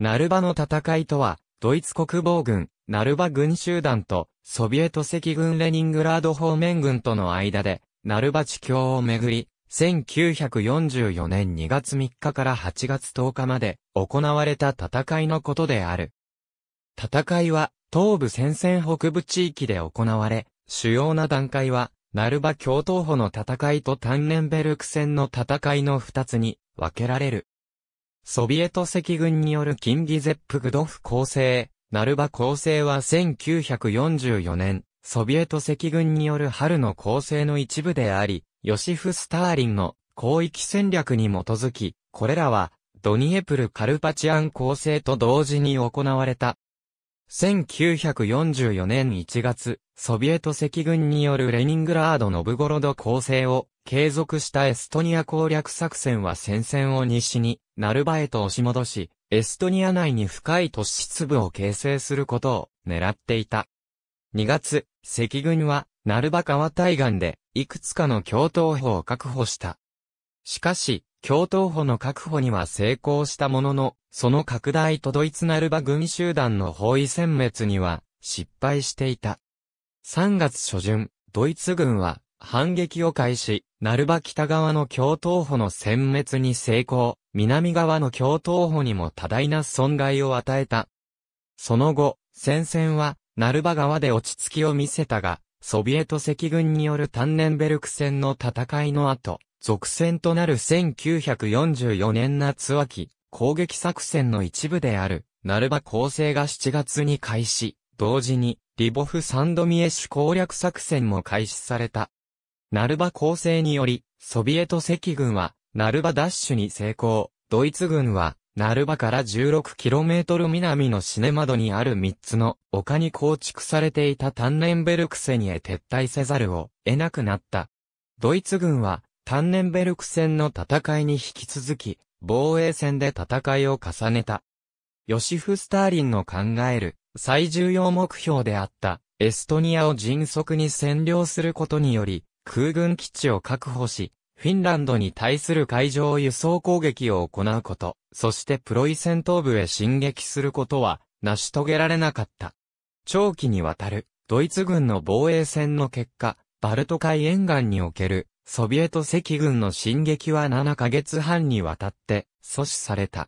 ナルバの戦いとは、ドイツ国防軍、ナルバ軍集団と、ソビエト赤軍レニングラード方面軍との間で、ナルバ地境をめぐり、1944年2月3日から8月10日まで行われた戦いのことである。戦いは東部戦線北部地域で行われ、主要な段階は、ナルバ共闘歩の戦いとタンネンベルク戦の戦いの二つに分けられる。ソビエト赤軍によるキンギゼップグドフ構成、ナルバ構成は1944年、ソビエト赤軍による春の構成の一部であり、ヨシフ・スターリンの広域戦略に基づき、これらは、ドニエプル・カルパチアン構成と同時に行われた。1944年1月、ソビエト赤軍によるレニングラード・ノブゴロド攻勢を継続したエストニア攻略作戦は戦線を西にナルバへと押し戻し、エストニア内に深い突出部を形成することを狙っていた。2月、赤軍は、ナルバ川対岸で、いくつかの共闘歩を確保した。しかし、共闘歩の確保には成功したものの、その拡大とドイツナルバ軍集団の包囲殲滅には、失敗していた。3月初旬、ドイツ軍は、反撃を開始、ナルバ北側の共闘歩の殲滅に成功。南側の共闘保にも多大な損害を与えた。その後、戦線は、ナルバ川で落ち着きを見せたが、ソビエト赤軍によるタンネンベルク戦の戦いの後、続戦となる1944年夏秋、攻撃作戦の一部である、ナルバ攻勢が7月に開始、同時に、リボフ・サンドミエシュ攻略作戦も開始された。ナルバ攻勢により、ソビエト赤軍は、ナルバダッシュに成功。ドイツ軍は、ナルバから 16km 南のシネ窓にある3つの丘に構築されていたタンネンベルクセにへ撤退せざるを得なくなった。ドイツ軍はタンネンベルクセンの戦いに引き続き防衛戦で戦いを重ねた。ヨシフ・スターリンの考える最重要目標であったエストニアを迅速に占領することにより空軍基地を確保しフィンランドに対する海上輸送攻撃を行うこと、そしてプロイセン東部へ進撃することは、成し遂げられなかった。長期にわたる、ドイツ軍の防衛戦の結果、バルト海沿岸における、ソビエト赤軍の進撃は7ヶ月半にわたって、阻止された。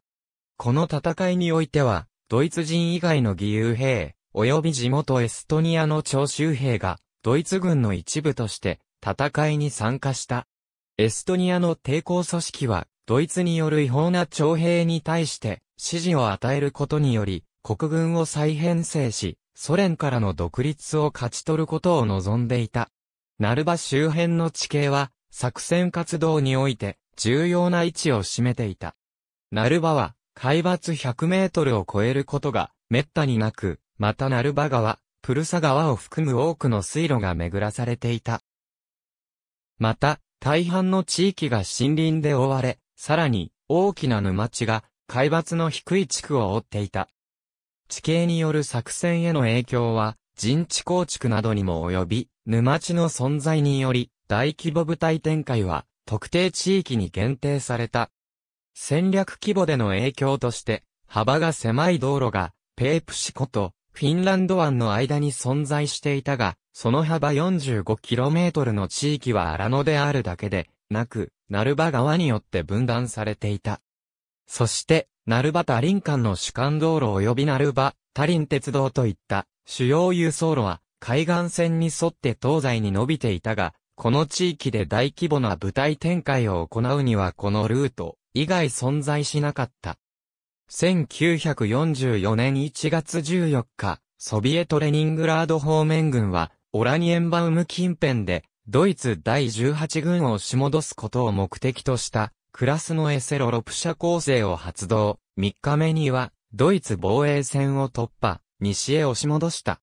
この戦いにおいては、ドイツ人以外の義勇兵、及び地元エストニアの徴集兵が、ドイツ軍の一部として、戦いに参加した。エストニアの抵抗組織は、ドイツによる違法な徴兵に対して支持を与えることにより、国軍を再編成し、ソ連からの独立を勝ち取ることを望んでいた。ナルバ周辺の地形は、作戦活動において重要な位置を占めていた。ナルバは、海抜100メートルを超えることが滅多になく、またナルバ川、プルサ川を含む多くの水路が巡らされていた。また、大半の地域が森林で覆われ、さらに大きな沼地が海抜の低い地区を覆っていた。地形による作戦への影響は、人地構築などにも及び、沼地の存在により、大規模部隊展開は、特定地域に限定された。戦略規模での影響として、幅が狭い道路が、ペープシコと、フィンランド湾の間に存在していたが、その幅 45km の地域は荒野であるだけで、なく、ナルバ川によって分断されていた。そして、ナルバタリン間の主幹道路及びナルバ、タリン鉄道といった主要輸送路は海岸線に沿って東西に伸びていたが、この地域で大規模な部隊展開を行うにはこのルート以外存在しなかった。1944年1月14日、ソビエトレニングラード方面軍はオラニエンバウム近辺で、ドイツ第18軍を押し戻すことを目的とした、クラスのエセロロプ社構成を発動。3日目には、ドイツ防衛線を突破、西へ押し戻した。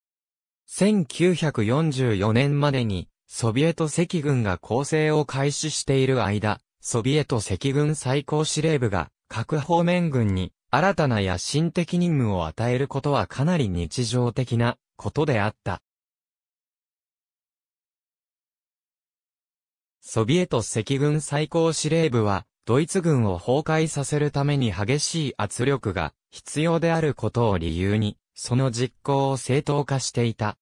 1944年までに、ソビエト赤軍が攻勢を開始している間、ソビエト赤軍最高司令部が、各方面軍に、新たな野心的任務を与えることはかなり日常的なことであった。ソビエト赤軍最高司令部は、ドイツ軍を崩壊させるために激しい圧力が必要であることを理由に、その実行を正当化していた。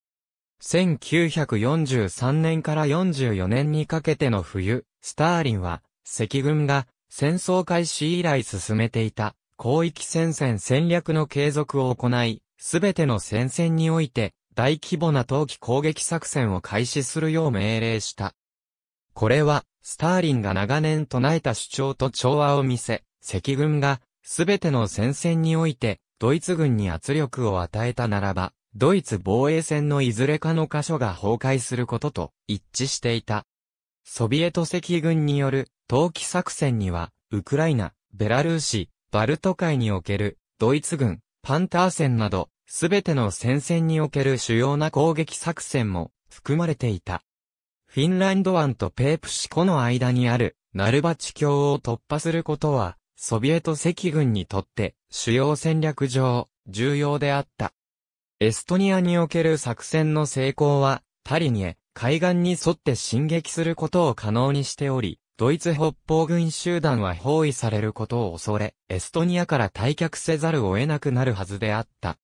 1943年から44年にかけての冬、スターリンは、赤軍が戦争開始以来進めていた広域戦線戦略の継続を行い、すべての戦線において大規模な冬季攻撃作戦を開始するよう命令した。これは、スターリンが長年唱えた主張と調和を見せ、赤軍が、すべての戦線において、ドイツ軍に圧力を与えたならば、ドイツ防衛線のいずれかの箇所が崩壊することと一致していた。ソビエト赤軍による投機作戦には、ウクライナ、ベラルーシ、バルト海におけるドイツ軍、パンター戦など、すべての戦線における主要な攻撃作戦も含まれていた。フィンランド湾とペープシコの間にある、ナルバチ境を突破することは、ソビエト赤軍にとって主要戦略上重要であった。エストニアにおける作戦の成功は、タリニエ、海岸に沿って進撃することを可能にしており、ドイツ北方軍集団は包囲されることを恐れ、エストニアから退却せざるを得なくなるはずであった。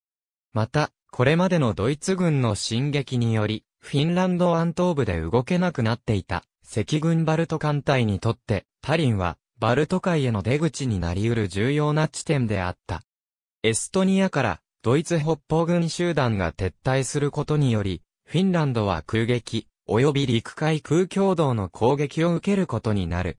また、これまでのドイツ軍の進撃により、フィンランド湾東部で動けなくなっていた赤軍バルト艦隊にとってタリンはバルト海への出口になり得る重要な地点であった。エストニアからドイツ北方軍集団が撤退することにより、フィンランドは空撃、及び陸海空共同の攻撃を受けることになる。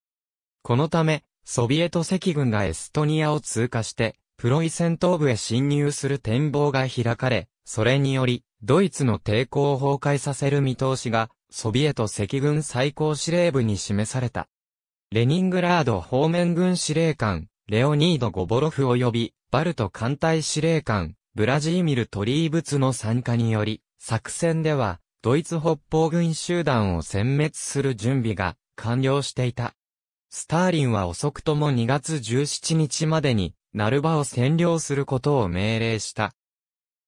このため、ソビエト赤軍がエストニアを通過して、プロイセン東部へ侵入する展望が開かれ、それにより、ドイツの抵抗を崩壊させる見通しが、ソビエト赤軍最高司令部に示された。レニングラード方面軍司令官、レオニード・ゴボロフ及び、バルト艦隊司令官、ブラジーミル・トリーブツの参加により、作戦では、ドイツ北方軍集団を殲滅する準備が完了していた。スターリンは遅くとも2月17日までに、ナルバを占領することを命令した。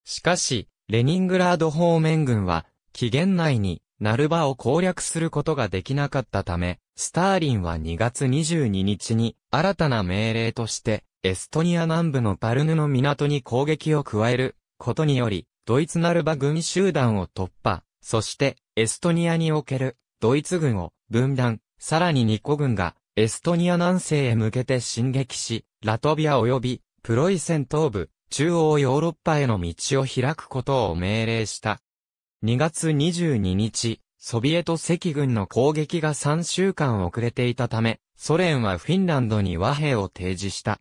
しかし、レニングラード方面軍は、期限内に、ナルバを攻略することができなかったため、スターリンは2月22日に、新たな命令として、エストニア南部のパルヌの港に攻撃を加える、ことにより、ドイツナルバ軍集団を突破、そして、エストニアにおける、ドイツ軍を、分断、さらに2個軍が、エストニア南西へ向けて進撃し、ラトビア及び、プロイセン東部、中央ヨーロッパへの道を開くことを命令した。2月22日、ソビエト赤軍の攻撃が3週間遅れていたため、ソ連はフィンランドに和平を提示した。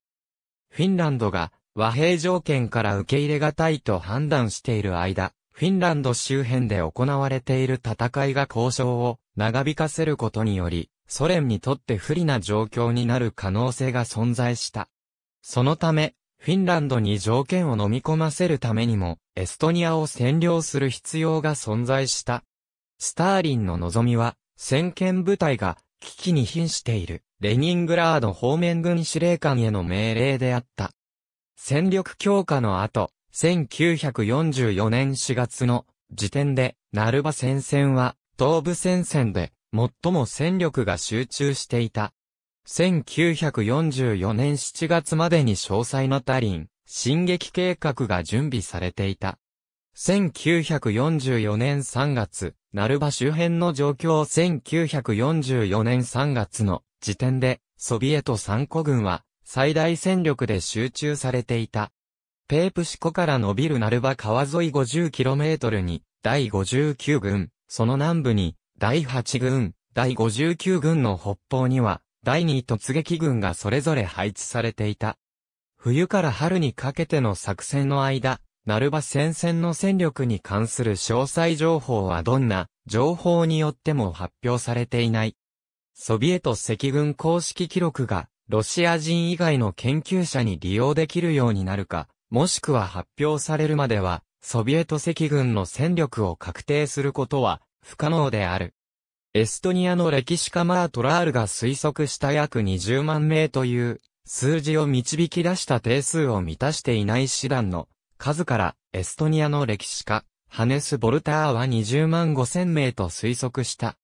フィンランドが和平条件から受け入れがたいと判断している間、フィンランド周辺で行われている戦いが交渉を長引かせることにより、ソ連にとって不利な状況になる可能性が存在した。そのため、フィンランドに条件を飲み込ませるためにも、エストニアを占領する必要が存在した。スターリンの望みは、先見部隊が危機に瀕している、レニングラード方面軍司令官への命令であった。戦力強化の後、1944年4月の時点で、ナルバ戦線は、東部戦線で、最も戦力が集中していた。1944年7月までに詳細のタリン、進撃計画が準備されていた。1944年3月、ナルバ周辺の状況1944年3月の時点で、ソビエト3個軍は最大戦力で集中されていた。ペープシコから伸びるナルバ川沿い 50km に第59軍、その南部に第8軍、第59軍の北方には第2突撃軍がそれぞれ配置されていた。冬から春にかけての作戦の間、ナルバ戦線の戦力に関する詳細情報はどんな情報によっても発表されていない。ソビエト赤軍公式記録がロシア人以外の研究者に利用できるようになるか、もしくは発表されるまでは、ソビエト赤軍の戦力を確定することは不可能である。エストニアの歴史家マートラールが推測した約20万名という数字を導き出した定数を満たしていない師団の数からエストニアの歴史家ハネス・ボルターは20万5千名と推測した。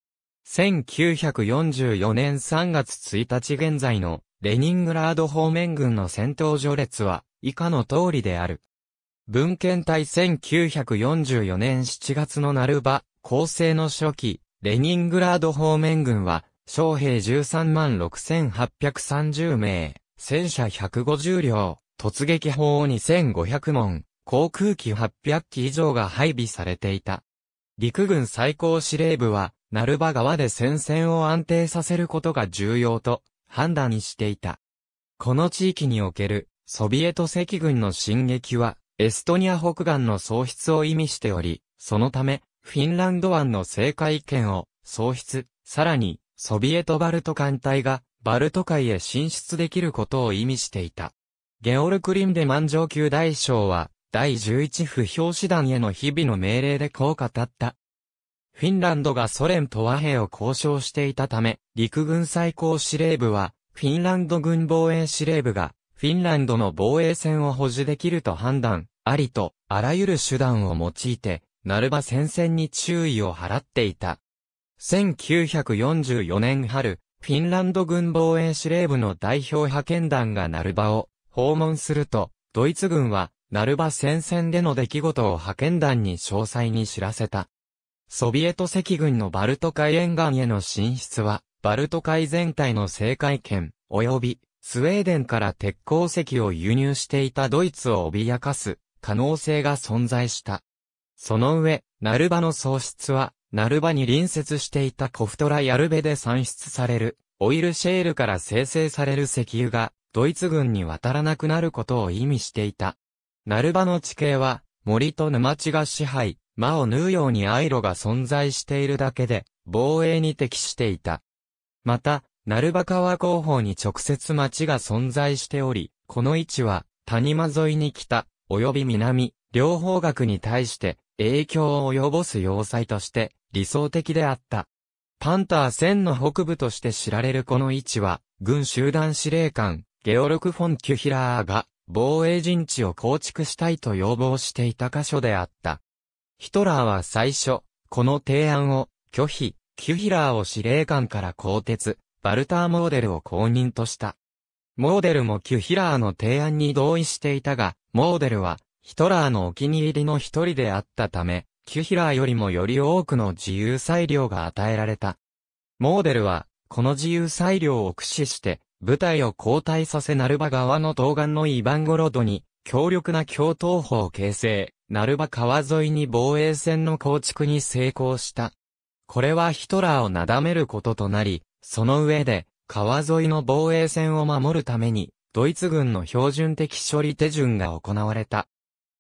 1944年3月1日現在のレニングラード方面軍の戦闘序列は以下の通りである。文献隊1944年7月のナルバ構成の初期、レニングラード方面軍は、将兵13万6830名、戦車150両、突撃砲2500門、航空機800機以上が配備されていた。陸軍最高司令部は、ナルバ川で戦線を安定させることが重要と判断していた。この地域におけるソビエト赤軍の進撃はエストニア北岸の喪失を意味しており、そのためフィンランド湾の政界権を喪失、さらに、ソビエトバルト艦隊が、バルト海へ進出できることを意味していた。ゲオルク・リンデマン上級大将は、第11不評師団への日々の命令でこう語った。フィンランドがソ連と和平を交渉していたため、陸軍最高司令部は、フィンランド軍防衛司令部が、フィンランドの防衛線を保持できると判断、ありと、あらゆる手段を用いて、なるば戦線に注意を払っていた。1944年春、フィンランド軍防衛司令部の代表派遣団がナルバを訪問すると、ドイツ軍は、ナルバ戦線での出来事を派遣団に詳細に知らせた。ソビエト赤軍のバルト海沿岸への進出は、バルト海全体の政海圏、及び、スウェーデンから鉄鉱石を輸入していたドイツを脅かす可能性が存在した。その上、ナルバの喪失は、ナルバに隣接していたコフトラヤルベで産出される、オイルシェールから生成される石油が、ドイツ軍に渡らなくなることを意味していた。ナルバの地形は、森と沼地が支配、間を縫うようにアイロが存在しているだけで、防衛に適していた。また、ナルバ川後方に直接町が存在しており、この位置は、谷間沿いに北、及び南、両方角に対して、影響を及ぼす要塞として理想的であった。パンター1000の北部として知られるこの位置は、軍集団司令官、ゲオルク・フォン・キュヒラーが、防衛陣地を構築したいと要望していた箇所であった。ヒトラーは最初、この提案を、拒否、キュヒラーを司令官から更迭、バルター・モーデルを公認とした。モーデルもキュヒラーの提案に同意していたが、モーデルは、ヒトラーのお気に入りの一人であったため、キュヒラーよりもより多くの自由裁量が与えられた。モーデルは、この自由裁量を駆使して、部隊を交代させナルバ側の東岸のイヴァンゴロドに、強力な共闘法を形成、ナルバ川沿いに防衛線の構築に成功した。これはヒトラーをなだめることとなり、その上で、川沿いの防衛線を守るために、ドイツ軍の標準的処理手順が行われた。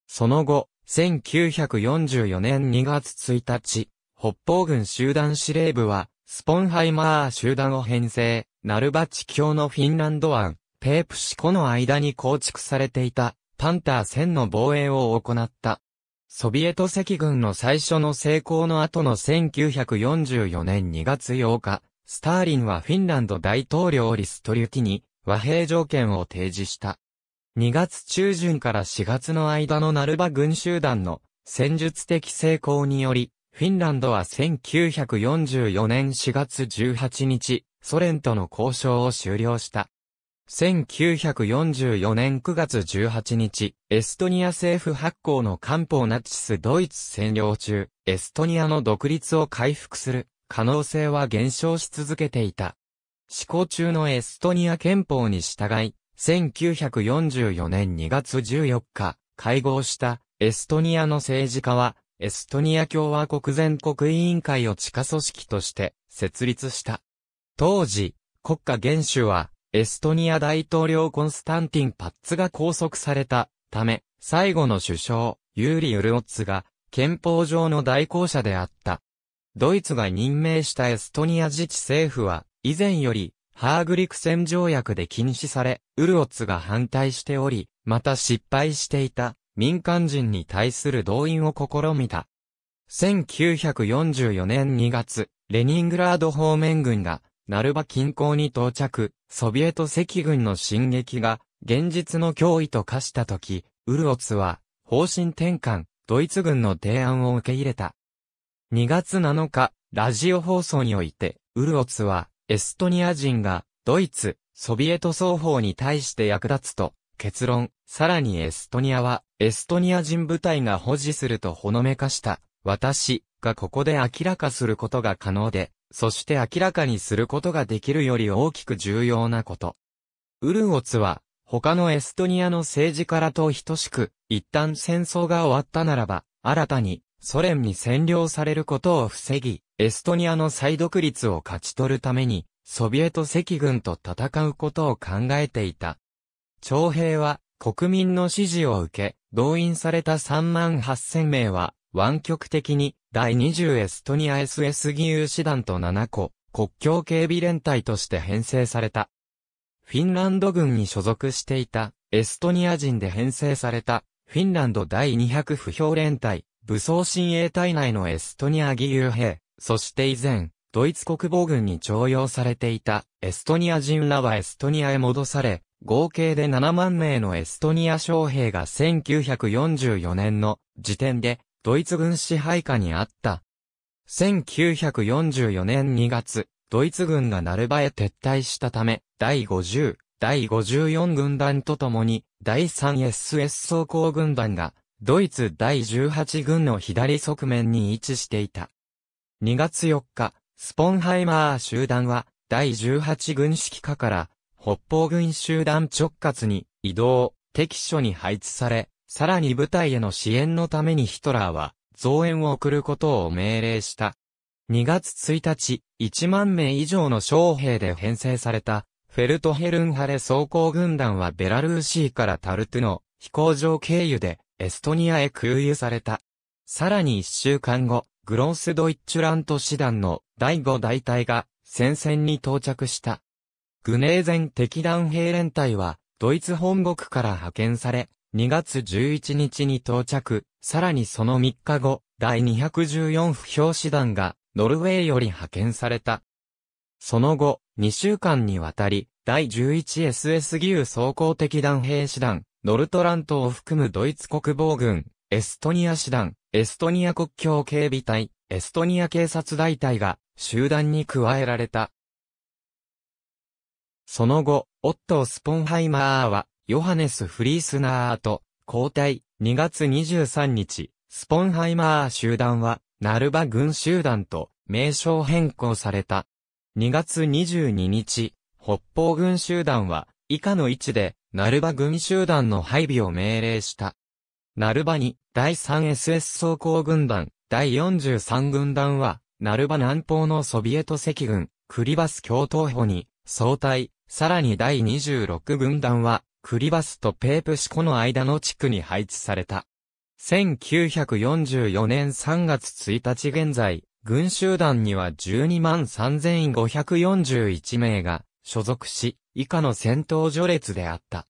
その後、1944年2月1日、北方軍集団司令部は、スポンハイマー集団を編成、ナルバチ教のフィンランド湾、ペープシコの間に構築されていた、パンター1000の防衛を行った。ソビエト赤軍の最初の成功の後の1944年2月8日、スターリンはフィンランド大統領リストリュティに和平条件を提示した。2月中旬から4月の間のナルバ軍集団の戦術的成功により、フィンランドは1944年4月18日、ソ連との交渉を終了した。1944年9月18日、エストニア政府発行の官報ナチスドイツ占領中、エストニアの独立を回復する可能性は減少し続けていた。施行中のエストニア憲法に従い、1944年2月14日、会合したエストニアの政治家は、エストニア共和国全国委員会を地下組織として設立した。当時、国家元首は、エストニア大統領コンスタンティン・パッツが拘束されたため、最後の首相、ユーリ・ウルオッツが、憲法上の代行者であった。ドイツが任命したエストニア自治政府は、以前より、ハーグリクセン条約で禁止され、ウルオツが反対しており、また失敗していた民間人に対する動員を試みた。1944年2月、レニングラード方面軍が、ナルバ近郊に到着、ソビエト赤軍の進撃が、現実の脅威と化したとき、ウルオツは、方針転換、ドイツ軍の提案を受け入れた。2月7日、ラジオ放送において、ウルオツは、エストニア人が、ドイツ、ソビエト双方に対して役立つと、結論、さらにエストニアは、エストニア人部隊が保持するとほのめかした、私がここで明らかすることが可能で、そして明らかにすることができるより大きく重要なこと。ウルオツは、他のエストニアの政治家らと等しく、一旦戦争が終わったならば、新たに、ソ連に占領されることを防ぎ、エストニアの再独立を勝ち取るために、ソビエト赤軍と戦うことを考えていた。徴兵は国民の支持を受け、動員された3万8000名は、湾曲的に第20エストニア s s 義勇師団と7個、国境警備連隊として編成された。フィンランド軍に所属していた、エストニア人で編成された、フィンランド第200不評連隊、武装親衛隊内のエストニア義勇兵、そして以前、ドイツ国防軍に徴用されていたエストニア人らはエストニアへ戻され、合計で7万名のエストニア将兵が1944年の時点でドイツ軍支配下にあった。1944年2月、ドイツ軍がナルバへ撤退したため、第50、第54軍団とともに、第 3SS 装甲軍団が、ドイツ第18軍の左側面に位置していた。2月4日、スポンハイマー集団は、第18軍指揮下から、北方軍集団直轄に移動、敵所に配置され、さらに部隊への支援のためにヒトラーは、増援を送ることを命令した。2月1日、1万名以上の将兵で編成された、フェルトヘルンハレ装甲軍団はベラルーシーからタルトゥの飛行場経由でエストニアへ空輸された。さらに1週間後、グロースドイッチュラント師団の第5大隊が戦線に到着した。グネーゼン敵団兵連隊は、ドイツ本国から派遣され、2月11日に到着、さらにその3日後、第214不評師団が、ノルウェーより派遣された。その後、2週間にわたり、第 11SS 義勇総合敵団兵師団、ノルトラントを含むドイツ国防軍、エストニア師団、エストニア国境警備隊、エストニア警察大隊が集団に加えられた。その後、オットー・スポンハイマーは、ヨハネス・フリースナーと交代、2月23日、スポンハイマー集団は、ナルバ軍集団と名称変更された。2月22日、北方軍集団は、以下の位置で、ナルバ軍集団の配備を命令した。ナルバに、第 3SS 装甲軍団、第43軍団は、ナルバ南方のソビエト赤軍、クリバス共闘歩に、総体、さらに第26軍団は、クリバスとペープシコの間の地区に配置された。1944年3月1日現在、軍集団には12万3541名が所属し、以下の戦闘序列であった。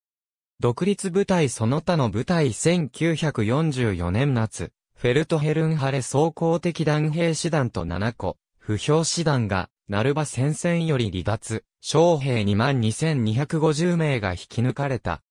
独立部隊その他の部隊1944年夏、フェルトヘルンハレ総合的弾兵師団と7個、不評師団が、ナルバ戦線より離脱、将兵22,250名が引き抜かれた。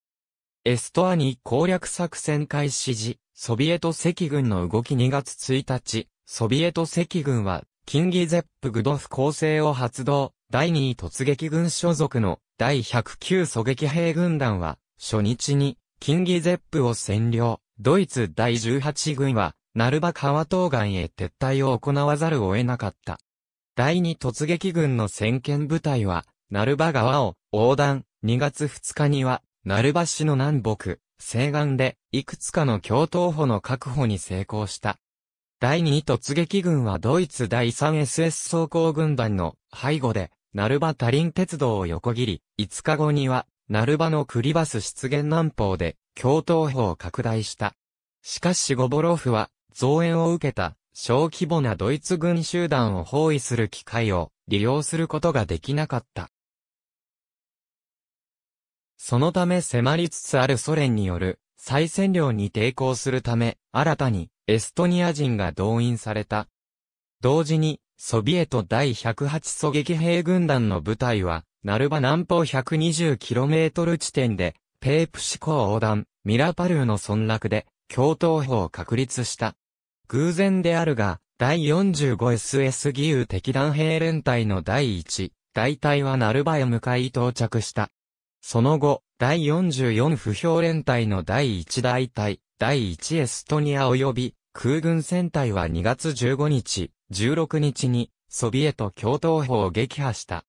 エストアに攻略作戦開始時、ソビエト赤軍の動き2月1日、ソビエト赤軍は、キンギゼップグドフ構成を発動、第2位突撃軍所属の第109狙撃兵軍団は、初日に、金ギゼップを占領。ドイツ第18軍は、ナルバ川東岸へ撤退を行わざるを得なかった。第2突撃軍の先見部隊は、ナルバ川を横断、2月2日には、ナルバ市の南北、西岸で、いくつかの共闘歩の確保に成功した。第2突撃軍はドイツ第 3SS 装甲軍団の背後で、ナルバタリン鉄道を横切り、5日後にはナルバのクリバス出現南方で、共闘法を拡大した。しかしゴボロフは、増援を受けた、小規模なドイツ軍集団を包囲する機会を利用することができなかった。そのため迫りつつあるソ連による再占領に抵抗するため、新たにエストニア人が動員された。同時に、ソビエト第108狙撃兵軍団の部隊は、ナルバ南方 120km 地点で、ペープシコ横断、ミラパルーの村落で、共闘法を確立した。偶然であるが、第 45SS 義勇敵団兵連隊の第1、大隊はナルバへ向かい到着した。その後、第44不評連隊の第1大隊、第1エストニア及び空軍戦隊は2月15日、16日にソビエト共闘法を撃破した。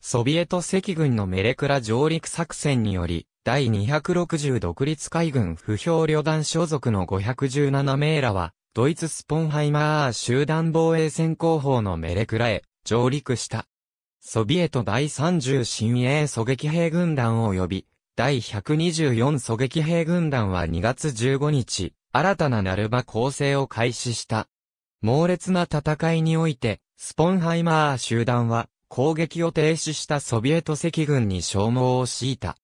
ソビエト赤軍のメレクラ上陸作戦により、第260独立海軍不評旅団所属の517名らは、ドイツスポンハイマー集団防衛戦候補のメレクラへ上陸した。ソビエト第30新鋭狙撃兵軍団及び、第124狙撃兵軍団は2月15日、新たなナルバ構成を開始した。猛烈な戦いにおいて、スポンハイマー集団は、攻撃を停止したソビエト赤軍に消耗を強いた。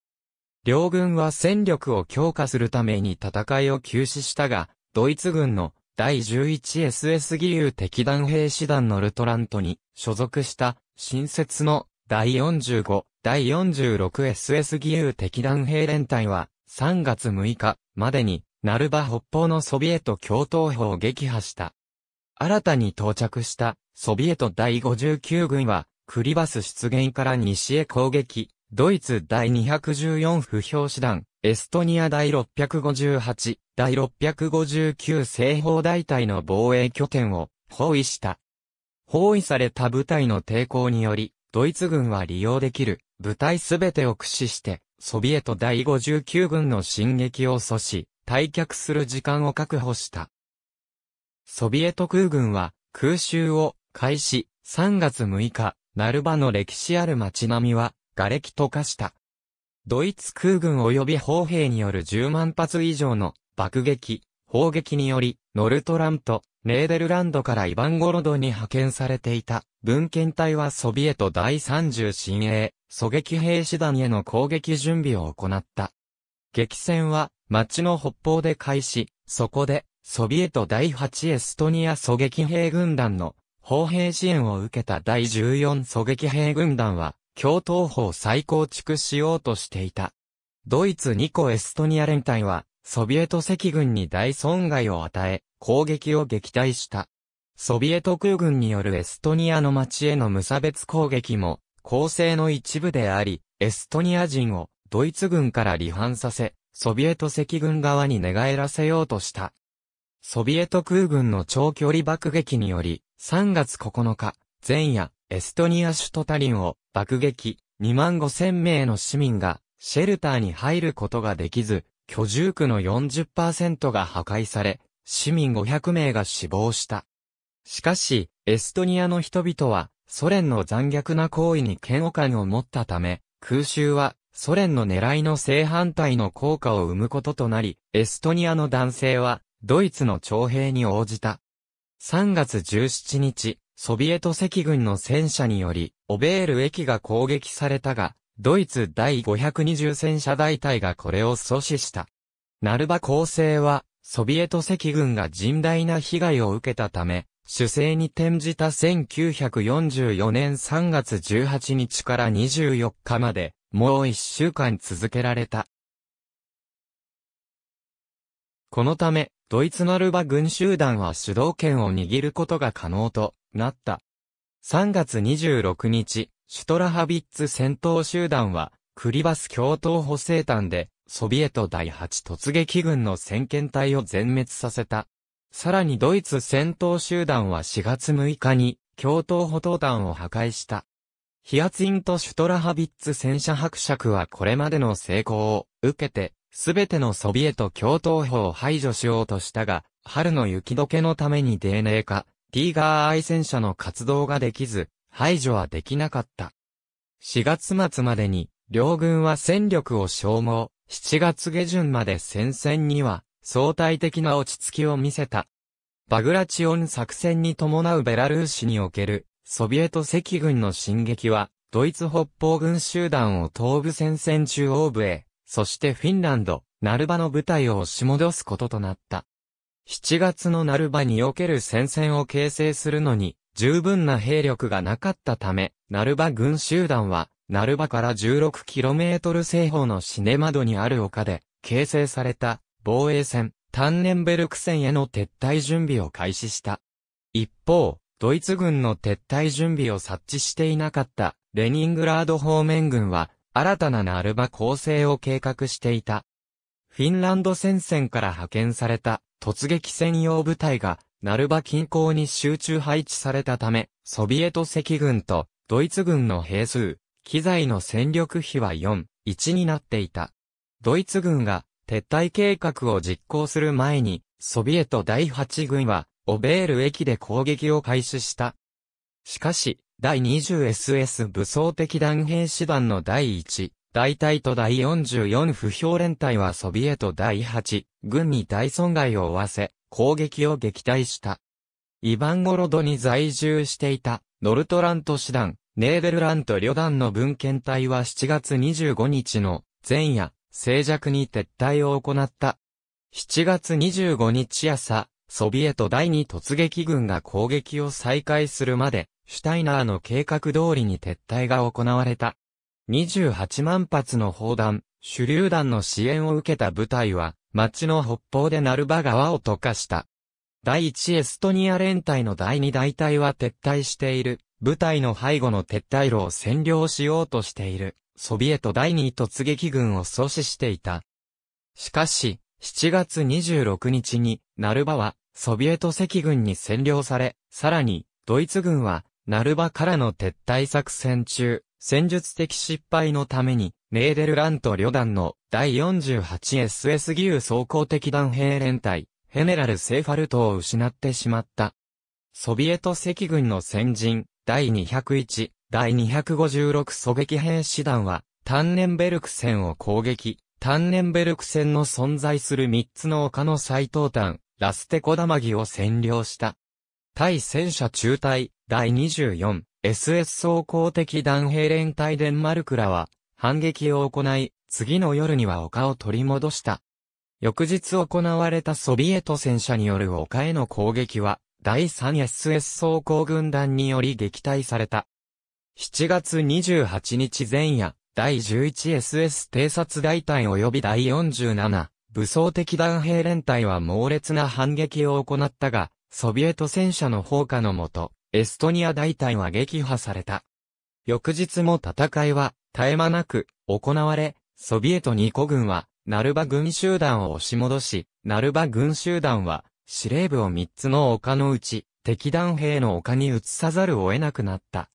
両軍は戦力を強化するために戦いを休止したが、ドイツ軍の第 11SS 義勇敵団兵士団のルトラントに所属した新設の第45、第 46SS 義勇敵団兵連隊は3月6日までにナルバ北方のソビエト共闘砲を撃破した。新たに到着したソビエト第59軍はクリバス出現から西へ攻撃、ドイツ第214不評師団、エストニア第658、第659西方大隊の防衛拠点を包囲した。包囲された部隊の抵抗により、ドイツ軍は利用できる部隊すべてを駆使して、ソビエト第59軍の進撃を阻止、退却する時間を確保した。ソビエト空軍は空襲を開始3月6日、ナルバの歴史ある街並みは、瓦礫と化した。ドイツ空軍及び砲兵による10万発以上の爆撃、砲撃により、ノルトラント、ネーデルランドからイバンゴロドに派遣されていた、文献隊はソビエト第30新鋭、狙撃兵士団への攻撃準備を行った。激戦は、町の北方で開始、そこで、ソビエト第8エストニア狙撃兵軍団の砲兵支援を受けた第14狙撃兵軍団は、共闘法を再構築しようとしていた。ドイツ2個エストニア連隊は、ソビエト赤軍に大損害を与え、攻撃を撃退した。ソビエト空軍によるエストニアの町への無差別攻撃も、構成の一部であり、エストニア人をドイツ軍から離反させ、ソビエト赤軍側に寝返らせようとした。ソビエト空軍の長距離爆撃により、3月9日、前夜、エストニア首都タリンを爆撃、2万5千名の市民がシェルターに入ることができず、居住区の40%が破壊され、市民500名が死亡した。しかし、エストニアの人々は、ソ連の残虐な行為に嫌悪感を持ったため、空襲は、ソ連の狙いの正反対の効果を生むこととなり、エストニアの男性は、ドイツの徴兵に応じた。3月17日、ソビエト赤軍の戦車により、オベール駅が攻撃されたが、ドイツ第520戦車大隊がこれを阻止した。ナルバ構成は、ソビエト赤軍が甚大な被害を受けたため、主勢に転じた1944年3月18日から24日まで、もう1週間続けられた。このため、ドイツマルバ軍集団は主導権を握ることが可能となった。3月26日、シュトラハビッツ戦闘集団は、クリバス共闘補正団で、ソビエト第8突撃軍の先遣隊を全滅させた。さらにドイツ戦闘集団は4月6日に、共闘補闘団を破壊した。ヒアツインとシュトラハビッツ戦車伯爵はこれまでの成功を受けて、すべてのソビエト共闘法を排除しようとしたが、春の雪解けのために DNA 化、ティーガー愛戦車の活動ができず、排除はできなかった。4月末までに、両軍は戦力を消耗、7月下旬まで戦線には、相対的な落ち着きを見せた。バグラチオン作戦に伴うベラルーシにおける、ソビエト赤軍の進撃は、ドイツ北方軍集団を東部戦線中央部へ、そしてフィンランド、ナルバの部隊を押し戻すこととなった。7月のナルバにおける戦線を形成するのに、十分な兵力がなかったため、ナルバ軍集団は、ナルバから 16km 西方のシネ窓にある丘で、形成された防衛戦、タンネンベルク戦への撤退準備を開始した。一方、ドイツ軍の撤退準備を察知していなかったレニングラード方面軍は新たなナルバ構成を計画していた。フィンランド戦線から派遣された突撃専用部隊がナルバ近郊に集中配置されたため、ソビエト赤軍とドイツ軍の兵数、機材の戦力比は4、1になっていた。ドイツ軍が撤退計画を実行する前に、ソビエト第8軍はオベール駅で攻撃を開始した。しかし、第 20SS 武装的弾兵師団の第1、大隊と第44不評連隊はソビエト第8、軍に大損害を負わせ、攻撃を撃退した。イヴァンゴロドに在住していた、ノルトラント師団、ネーベルラント旅団の文献隊は7月25日の前夜、静寂に撤退を行った。7月25日朝、ソビエト第二突撃軍が攻撃を再開するまで、シュタイナーの計画通りに撤退が行われた。28万発の砲弾、手榴弾の支援を受けた部隊は、町の北方でナルバ川を溶かした。第一エストニア連隊の第二大隊は撤退している。部隊の背後の撤退路を占領しようとしている。ソビエト第二突撃軍を阻止していた。しかし、7月26日にナルバは、ソビエト赤軍に占領され、さらに、ドイツ軍は、ナルバからの撤退作戦中、戦術的失敗のために、ネーデルラント旅団の第 48SS 義勇装甲的弾兵連隊、ヘネラル・セーファルトを失ってしまった。ソビエト赤軍の先人、第201、第256狙撃兵士団は、タンネンベルク戦を攻撃、タンネンベルク戦の存在する3つの丘の最東端、ラステコダマギを占領した。対戦車中隊、第 24SS 装甲的弾兵連隊デンマルクらは、反撃を行い、次の夜には丘を取り戻した。翌日行われたソビエト戦車による丘への攻撃は、第 3SS 装甲軍団により撃退された。7月28日前夜、第 11SS 偵察大隊及び第47、武装的弾兵連隊は猛烈な反撃を行ったが、ソビエト戦車の放火のもと、エストニア大隊は撃破された。翌日も戦いは絶え間なく行われ、ソビエト2個軍は、ナルバ軍集団を押し戻し、ナルバ軍集団は、司令部を3つの丘のうち、敵弾兵の丘に移さざるを得なくなった。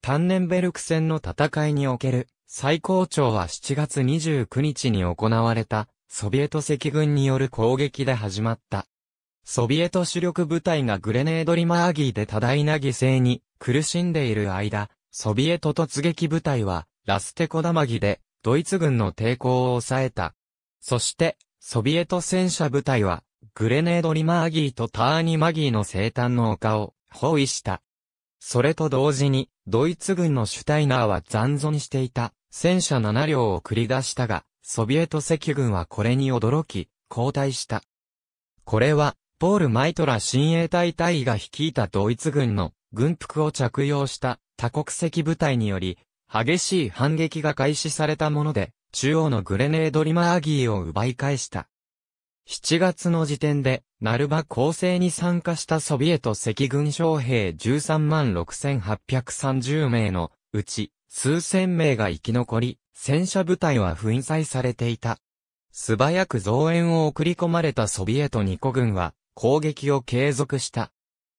タンネンベルク戦の戦いにおける最高潮は7月29日に行われたソビエト赤軍による攻撃で始まった。ソビエト主力部隊がグレネードリマーギーで多大な犠牲に苦しんでいる間、ソビエト突撃部隊はラステコダマギでドイツ軍の抵抗を抑えた。そして、ソビエト戦車部隊はグレネードリマーギーとターニマギーの生誕の丘を包囲した。それと同時に、ドイツ軍のシュタイナーは残存していた戦車7両を繰り出したが、ソビエト赤軍はこれに驚き、後退した。これは、ポール・マイトラ親衛隊隊員が率いたドイツ軍の軍服を着用した多国籍部隊により、激しい反撃が開始されたもので、中央のグレネードリマーギーを奪い返した。7月の時点で、ナルバ攻勢に参加したソビエト赤軍将兵13万6830名のうち、数千名が生き残り、戦車部隊は粉砕されていた。素早く増援を送り込まれたソビエト2個軍は攻撃を継続した。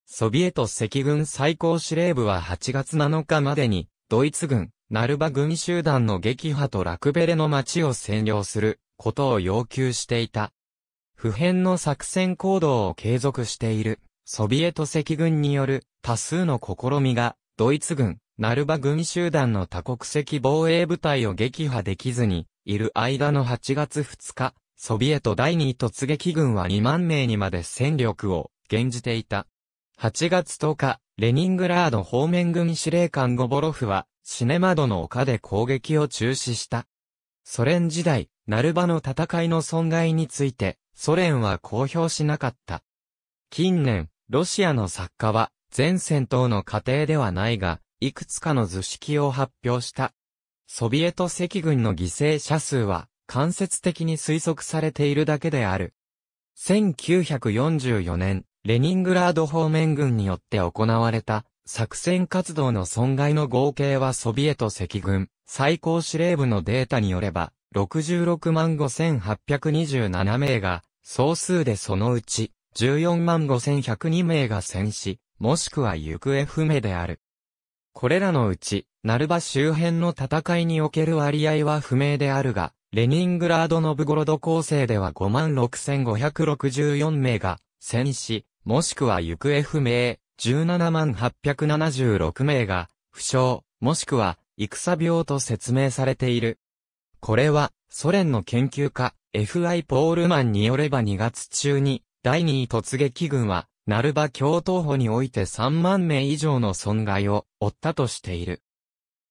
ソビエト赤軍最高司令部は8月7日までにドイツ軍、ナルバ軍集団の撃破とラクベレの町を占領することを要求していた。普遍の作戦行動を継続しているソビエト赤軍による多数の試みがドイツ軍、ナルバ軍集団の多国籍防衛部隊を撃破できずに、いる間の8月2日、ソビエト第2突撃軍は2万名にまで戦力を減じていた。8月10日、レニングラード方面軍司令官ゴボロフは、シネマドの丘で攻撃を中止した。ソ連時代、ナルバの戦いの損害について、ソ連は公表しなかった。近年、ロシアの作家は、全戦闘の過程ではないが、いくつかの図式を発表した。ソビエト赤軍の犠牲者数は間接的に推測されているだけである。1944年、レニングラード方面軍によって行われた作戦活動の損害の合計はソビエト赤軍最高司令部のデータによれば66万5827名が総数でそのうち14万5102名が戦死もしくは行方不明である。これらのうち、ナルバ周辺の戦いにおける割合は不明であるが、レニングラード・ノブゴロド構成では56,564名が戦死、もしくは行方不明、178,76名が負傷、もしくは戦病と説明されている。これは、ソ連の研究家、F.I. ポールマンによれば2月中に、第2位突撃軍は、ナルバ教徒法において3万名以上の損害を負ったとしている。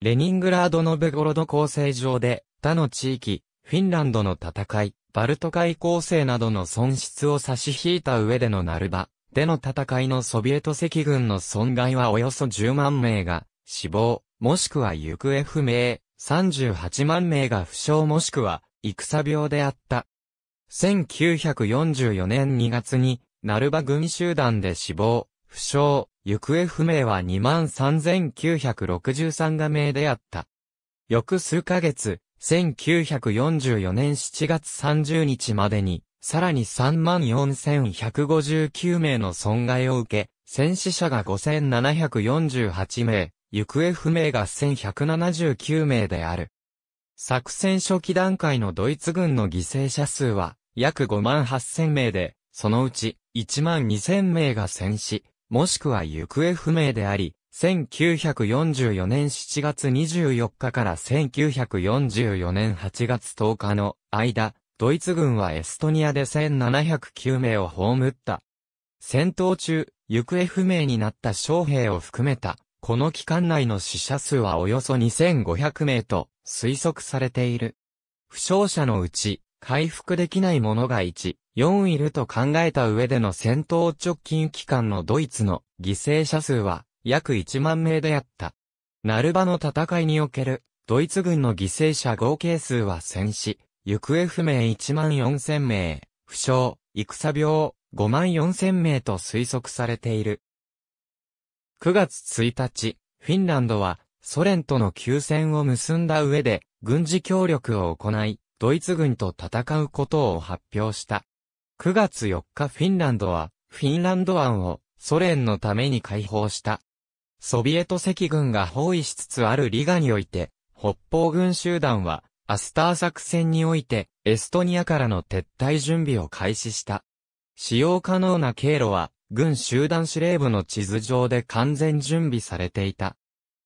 レニングラードのベゴロド構成上で、他の地域、フィンランドの戦い、バルト海構成などの損失を差し引いた上でのナルバ、での戦いのソビエト赤軍の損害はおよそ10万名が死亡、もしくは行方不明、38万名が負傷もしくは戦病であった。1944年2月にナルバ軍集団で死亡、負傷、行方不明は23,963が名であった。翌数ヶ月、1944年7月30日までに、さらに34,159名の損害を受け、戦死者が5,748名、行方不明が1,179名である。作戦初期段階のドイツ軍の犠牲者数は、約5万8000名で、そのうち1万2000名が戦死、もしくは行方不明であり、1944年7月24日から1944年8月10日の間、ドイツ軍はエストニアで1709名を葬った。戦闘中、行方不明になった将兵を含めた、この期間内の死者数はおよそ2500名と推測されている。負傷者のうち、回復できない者が1、4いると考えた上での戦闘直近期間のドイツの犠牲者数は約1万名であった。ナルバの戦いにおけるドイツ軍の犠牲者合計数は戦死、行方不明1万4千名、負傷、戦病5万4千名と推測されている。9月1日、フィンランドはソ連との休戦を結んだ上で軍事協力を行い、ドイツ軍と戦うことを発表した。9月4日フィンランドは、フィンランド湾をソ連のために解放した。ソビエト赤軍が包囲しつつあるリガにおいて、北方軍集団は、アスター作戦において、エストニアからの撤退準備を開始した。使用可能な経路は、軍集団司令部の地図上で完全準備されていた。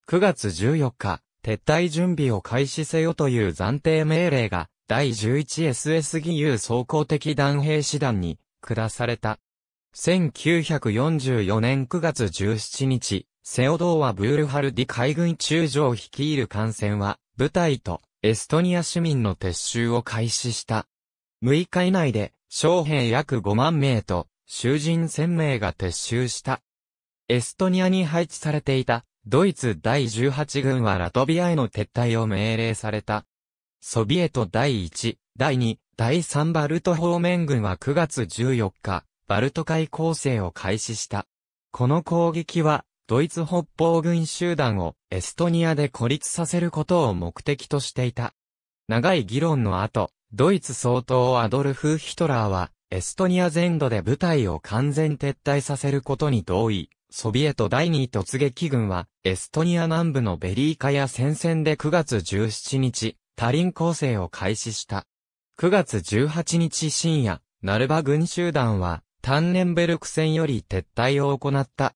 9月14日、撤退準備を開始せよという暫定命令が第 11SS 義勇総合的弾兵師団に下された。1944年9月17日、セオドーワ・ブールハルディ海軍中将率いる艦船は、部隊とエストニア市民の撤収を開始した。6日以内で、将兵約5万名と、囚人1000名が撤収した。エストニアに配置されていた、ドイツ第18軍はラトビアへの撤退を命令された。ソビエト第1、第2、第3バルト方面軍は9月14日、バルト海攻勢を開始した。この攻撃は、ドイツ北方軍集団をエストニアで孤立させることを目的としていた。長い議論の後、ドイツ総統アドルフ・ヒトラーは、エストニア全土で部隊を完全撤退させることに同意。ソビエト第2突撃軍は、エストニア南部のベリーカや戦線で9月17日、多輪構成を開始した。9月18日深夜、ナルバ軍集団は、タンネンベルク戦より撤退を行った。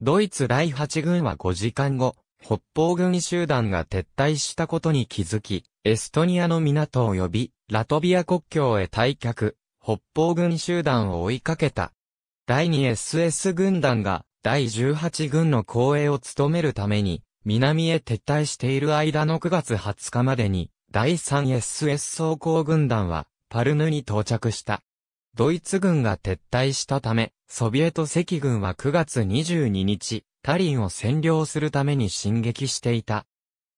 ドイツ第8軍は5時間後、北方軍集団が撤退したことに気づき、エストニアの港を呼び、ラトビア国境へ退却、北方軍集団を追いかけた。第 2SS 軍団が第18軍の後衛を務めるために、南へ撤退している間の9月20日までに、第 3SS 装甲軍団は、パルヌに到着した。ドイツ軍が撤退したため、ソビエト赤軍は9月22日、タリンを占領するために進撃していた。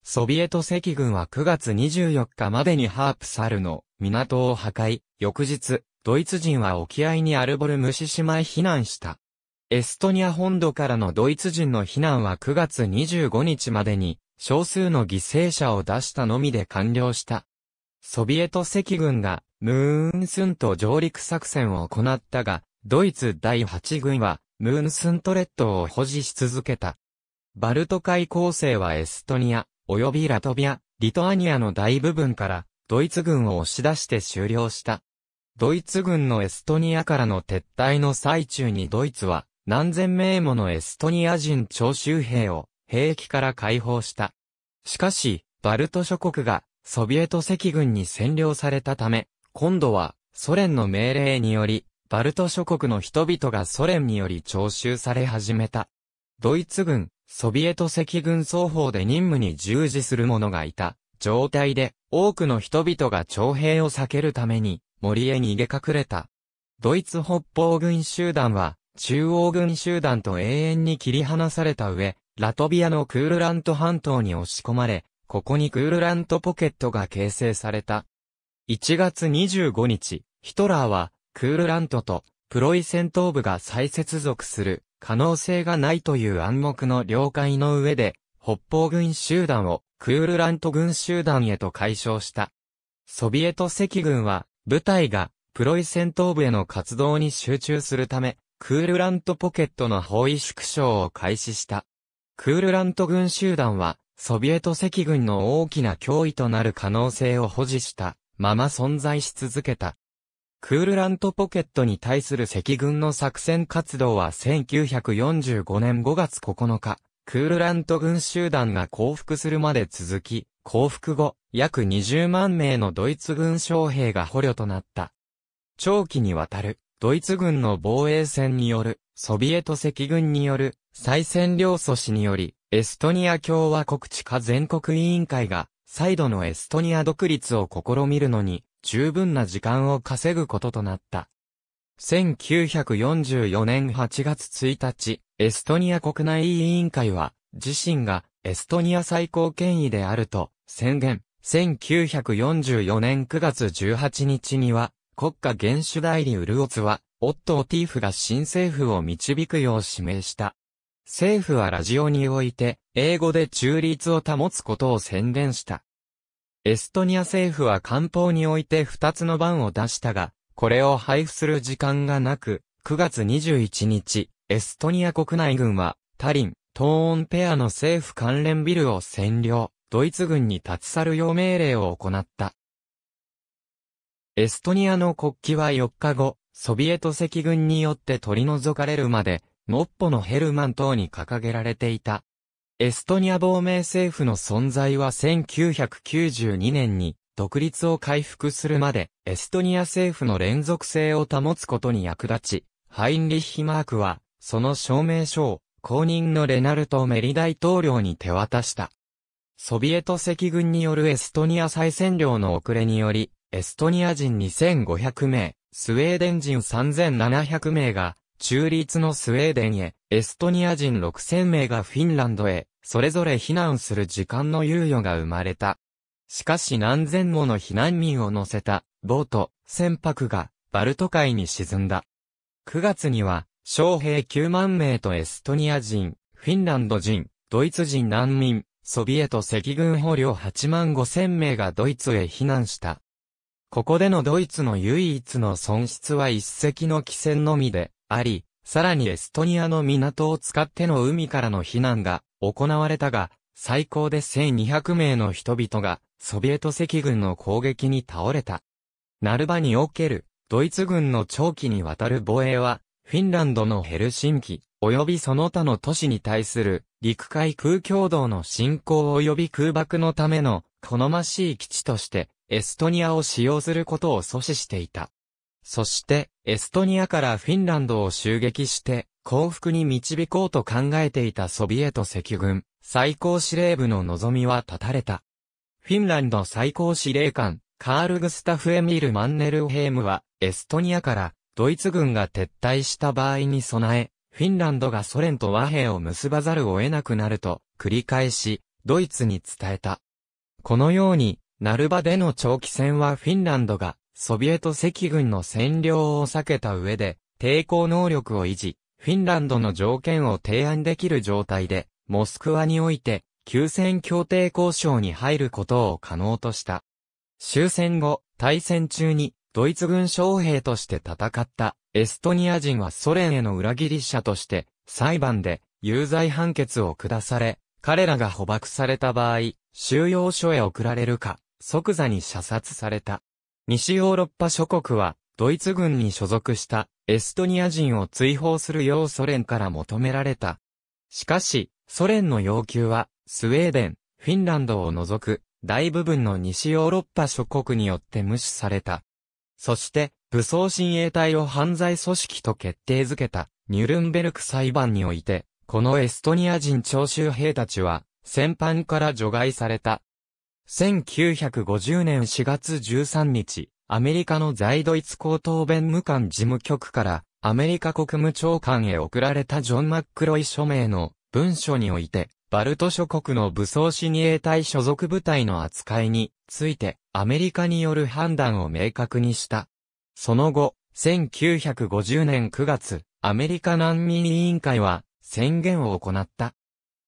ソビエト赤軍は9月24日までにハープサルの港を破壊、翌日、ドイツ人は沖合にアルボルムシ島へ避難した。エストニア本土からのドイツ人の避難は9月25日までに少数の犠牲者を出したのみで完了した。ソビエト赤軍がムーンスント上陸作戦を行ったが、ドイツ第8軍はムーンスント列島を保持し続けた。バルト海構成はエストニア、及びラトビア、リトアニアの大部分からドイツ軍を押し出して終了した。ドイツ軍のエストニアからの撤退の最中にドイツは何千名ものエストニア人徴集兵を兵役から解放した。しかし、バルト諸国がソビエト赤軍に占領されたため、今度はソ連の命令により、バルト諸国の人々がソ連により徴収され始めた。ドイツ軍、ソビエト赤軍双方で任務に従事する者がいた状態で、多くの人々が徴兵を避けるために森へ逃げ隠れた。ドイツ北方軍集団は、中央軍集団と永遠に切り離された上、ラトビアのクールラント半島に押し込まれ、ここにクールラントポケットが形成された。1月25日、ヒトラーは、クールラントと、プロイ戦闘部が再接続する、可能性がないという暗黙の了解の上で、北方軍集団を、クールラント軍集団へと解消した。ソビエト赤軍は、部隊が、プロイ戦闘部への活動に集中するため、クールラントポケットの包囲縮小を開始した。クールラント軍集団は、ソビエト赤軍の大きな脅威となる可能性を保持したまま存在し続けた。クールラントポケットに対する赤軍の作戦活動は1945年5月9日、クールラント軍集団が降伏するまで続き、降伏後、約20万名のドイツ軍将兵が捕虜となった。長期にわたる、ドイツ軍の防衛戦による、ソビエト赤軍による、再占領阻止により、エストニア共和国地下全国委員会が、再度のエストニア独立を試みるのに、十分な時間を稼ぐこととなった。1944年8月1日、エストニア国内委員会は、自身がエストニア最高権威であると宣言。1944年9月18日には、国家元首代理ウルオツは、オットー・ティーフが新政府を導くよう指名した。政府はラジオにおいて、英語で中立を保つことを宣言した。エストニア政府は官報において2つの番を出したが、これを配布する時間がなく、9月21日、エストニア国内軍は、タリン、トーンペアの政府関連ビルを占領、ドイツ軍に立ち去るよう命令を行った。エストニアの国旗は4日後、ソビエト赤軍によって取り除かれるまで、モッポのヘルマン等に掲げられていた。エストニア亡命政府の存在は1992年に独立を回復するまでエストニア政府の連続性を保つことに役立ち、ハインリッヒマークはその証明書を公認のレナルト・メリ大統領に手渡した。ソビエト赤軍によるエストニア再占領の遅れにより、エストニア人2500名、スウェーデン人3700名が中立のスウェーデンへ、エストニア人6000名がフィンランドへ、それぞれ避難する時間の猶予が生まれた。しかし何千もの避難民を乗せた、ボート、船舶が、バルト海に沈んだ。9月には、将兵9万名とエストニア人、フィンランド人、ドイツ人難民、ソビエト赤軍捕虜8万5千名がドイツへ避難した。ここでのドイツの唯一の損失は一隻の汽船のみで、あり、さらにエストニアの港を使っての海からの避難が行われたが、最高で1200名の人々がソビエト赤軍の攻撃に倒れた。ナルバにおけるドイツ軍の長期にわたる防衛は、フィンランドのヘルシンキ、及びその他の都市に対する陸海空共同の侵攻及び空爆のための好ましい基地としてエストニアを使用することを阻止していた。そして、エストニアからフィンランドを襲撃して、降伏に導こうと考えていたソビエト赤軍、最高司令部の望みは断たれた。フィンランド最高司令官、カール・グスタフ・エミール・マンネルヘームは、エストニアから、ドイツ軍が撤退した場合に備え、フィンランドがソ連と和平を結ばざるを得なくなると、繰り返し、ドイツに伝えた。このように、ナルバでの長期戦はフィンランドが、ソビエト赤軍の占領を避けた上で、抵抗能力を維持、フィンランドの条件を提案できる状態で、モスクワにおいて、休戦協定交渉に入ることを可能とした。終戦後、対戦中に、ドイツ軍将兵として戦ったエストニア人はソ連への裏切り者として裁判で有罪判決を下され、彼らが捕獲された場合、収容所へ送られるか、即座に射殺された。西ヨーロッパ諸国は、ドイツ軍に所属したエストニア人を追放するようソ連から求められた。しかし、ソ連の要求は、スウェーデン、フィンランドを除く、大部分の西ヨーロッパ諸国によって無視された。そして、武装親衛隊を犯罪組織と決定づけた、ニュルンベルク裁判において、このエストニア人徴収兵たちは、戦犯から除外された。1950年4月13日、アメリカの在ドイツ高等弁務官事務局からアメリカ国務長官へ送られたジョン・マックロイ署名の文書において、バルト諸国の武装に衛隊所属部隊の扱いについてアメリカによる判断を明確にした。その後、1950年9月、アメリカ難民委員会は宣言を行った。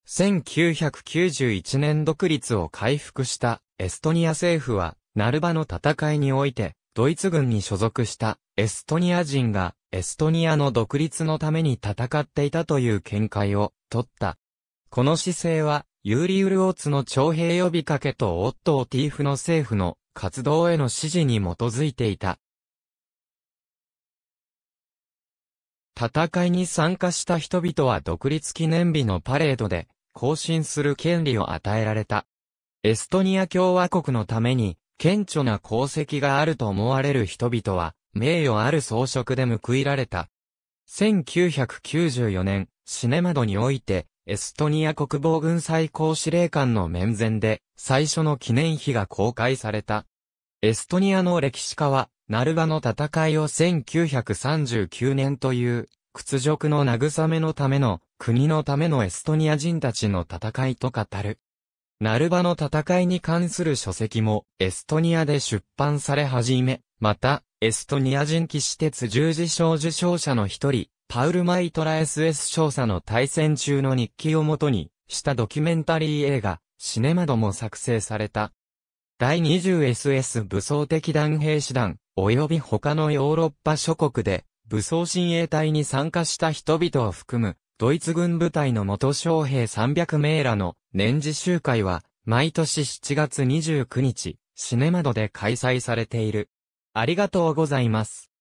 1991年独立を回復したエストニア政府は、ナルバの戦いにおいて、ドイツ軍に所属したエストニア人がエストニアの独立のために戦っていたという見解を取った。この姿勢は、ユーリ・ウルオーツの徴兵呼びかけとオットー・ティーフの政府の活動への支持に基づいていた。戦いに参加した人々は独立記念日のパレードで、行進する権利を与えられた。エストニア共和国のために、顕著な功績があると思われる人々は、名誉ある装飾で報いられた。1994年、シネマドにおいて、エストニア国防軍最高司令官の面前で、最初の記念碑が公開された。エストニアの歴史家は、ナルバの戦いを1939年という、屈辱の慰めのための、国のためのエストニア人たちの戦いと語る。ナルバの戦いに関する書籍も、エストニアで出版され始め、また、エストニア人騎士鉄十字章受章者の一人、パウル・マイトラ SS 少佐の対戦中の日記をもとに、したドキュメンタリー映画、シネマドも作成された。第 20SS 武装的弾兵師団、及び他のヨーロッパ諸国で、武装親衛隊に参加した人々を含む、ドイツ軍部隊の元将兵300名らの年次集会は、毎年7月29日、シネマドで開催されている。ありがとうございます。